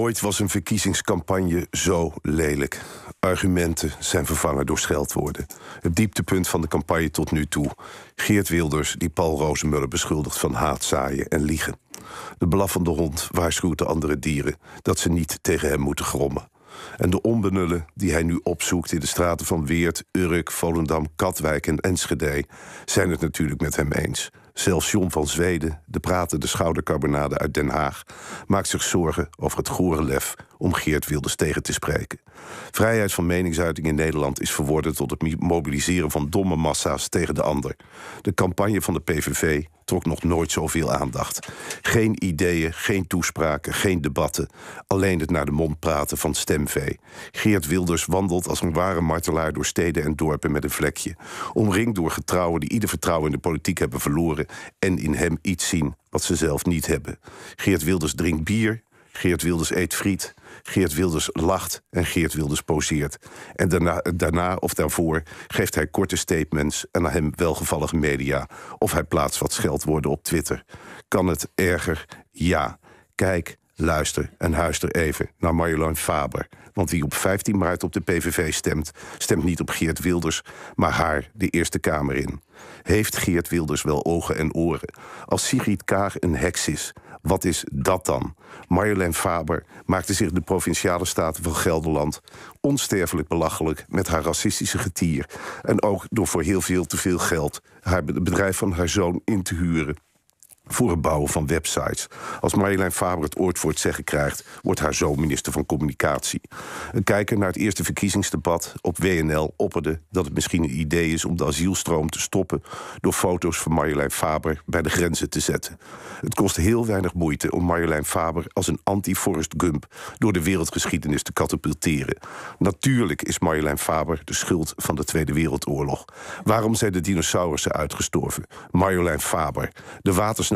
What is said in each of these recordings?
Nooit was een verkiezingscampagne zo lelijk. Argumenten zijn vervangen door scheldwoorden. Het dieptepunt van de campagne tot nu toe. Geert Wilders, die Paul Rozemuller beschuldigt van haatzaaien en liegen. De blaffende hond waarschuwt de andere dieren dat ze niet tegen hem moeten grommen. En de onbenullen die hij nu opzoekt in de straten van Weert, Urk, Volendam, Katwijk en Enschede zijn het natuurlijk met hem eens. Zelfs John van Zweden, de pratende schouderkarbonade uit Den Haag, maakt zich zorgen over het gore lef om Geert Wilders tegen te spreken. Vrijheid van meningsuiting in Nederland is verworden tot het mobiliseren van domme massa's tegen de ander. De campagne van de PVV trok nog nooit zoveel aandacht. Geen ideeën, geen toespraken, geen debatten. Alleen het naar de mond praten van stemvee. Geert Wilders wandelt als een ware martelaar door steden en dorpen met een vlekje. Omringd door getrouwen die ieder vertrouwen in de politiek hebben verloren en in hem iets zien wat ze zelf niet hebben. Geert Wilders drinkt bier, Geert Wilders eet friet. Geert Wilders lacht en Geert Wilders poseert. En daarna, daarna of daarvoor geeft hij korte statements en aan hem welgevallige media. Of hij plaatst wat scheldwoorden op Twitter. Kan het erger? Ja. Kijk, luister en huister even naar Marjolein Faber. Want wie op 15 maart op de PVV stemt, stemt niet op Geert Wilders, maar haar de Eerste Kamer in. Heeft Geert Wilders wel ogen en oren? Als Sigrid Kaag een heks is, wat is dat dan? Marjolein Faber maakte zich de provinciale staten van Gelderland onsterfelijk belachelijk met haar racistische getier. En ook door voor heel veel te veel geld haar bedrijf van haar zoon in te huren voor het bouwen van websites. Als Marjolein Faber het ooit voor het zeggen krijgt, wordt haar zoon minister van Communicatie. Een kijker naar het eerste verkiezingsdebat op WNL opperde dat het misschien een idee is om de asielstroom te stoppen door foto's van Marjolein Faber bij de grenzen te zetten. Het kost heel weinig moeite om Marjolein Faber als een anti-Forrest Gump door de wereldgeschiedenis te katapulteren. Natuurlijk is Marjolein Faber de schuld van de Tweede Wereldoorlog. Waarom zijn de dinosaurussen uitgestorven? Marjolein Faber, de waters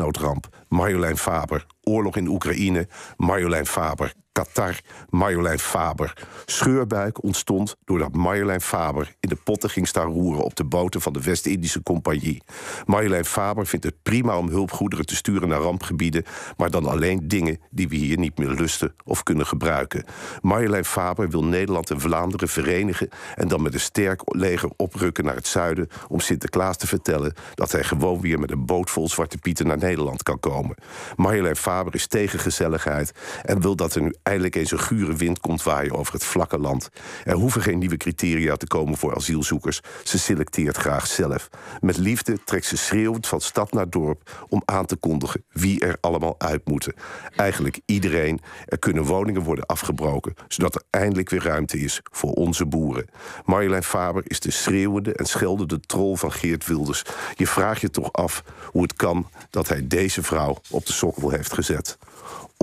Marjolein Faber. Oorlog in Oekraïne, Marjolein Faber. Qatar Marjolein Faber. Scheurbuik ontstond doordat Marjolein Faber in de potten ging staan roeren op de boten van de West-Indische Compagnie. Marjolein Faber vindt het prima om hulpgoederen te sturen naar rampgebieden, maar dan alleen dingen die we hier niet meer lusten of kunnen gebruiken. Marjolein Faber wil Nederland en Vlaanderen verenigen en dan met een sterk leger oprukken naar het zuiden om Sinterklaas te vertellen dat hij gewoon weer met een boot vol zwarte pieten naar Nederland kan komen. Marjolein Faber is tegen gezelligheid en wil dat er nu eigenlijk eens een gure wind komt waaien over het vlakke land. Er hoeven geen nieuwe criteria te komen voor asielzoekers. Ze selecteert graag zelf. Met liefde trekt ze schreeuwend van stad naar dorp om aan te kondigen wie er allemaal uit moeten. Eigenlijk iedereen. Er kunnen woningen worden afgebroken, zodat er eindelijk weer ruimte is voor onze boeren. Marjolein Faber is de schreeuwende en scheldende troll van Geert Wilders. Je vraagt je toch af hoe het kan dat hij deze vrouw op de sokkel heeft gezet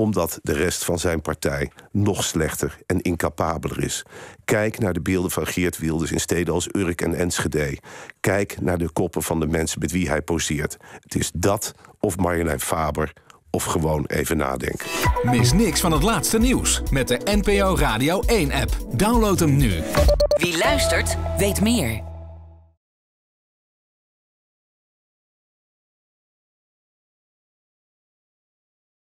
omdat de rest van zijn partij nog slechter en incapabeler is. Kijk naar de beelden van Geert Wilders in steden als Urk en Enschede. Kijk naar de koppen van de mensen met wie hij poseert. Het is dat of Marjolein Faber of gewoon even nadenken. Mis niks van het laatste nieuws met de NPO Radio 1-app. Download hem nu. Wie luistert, weet meer.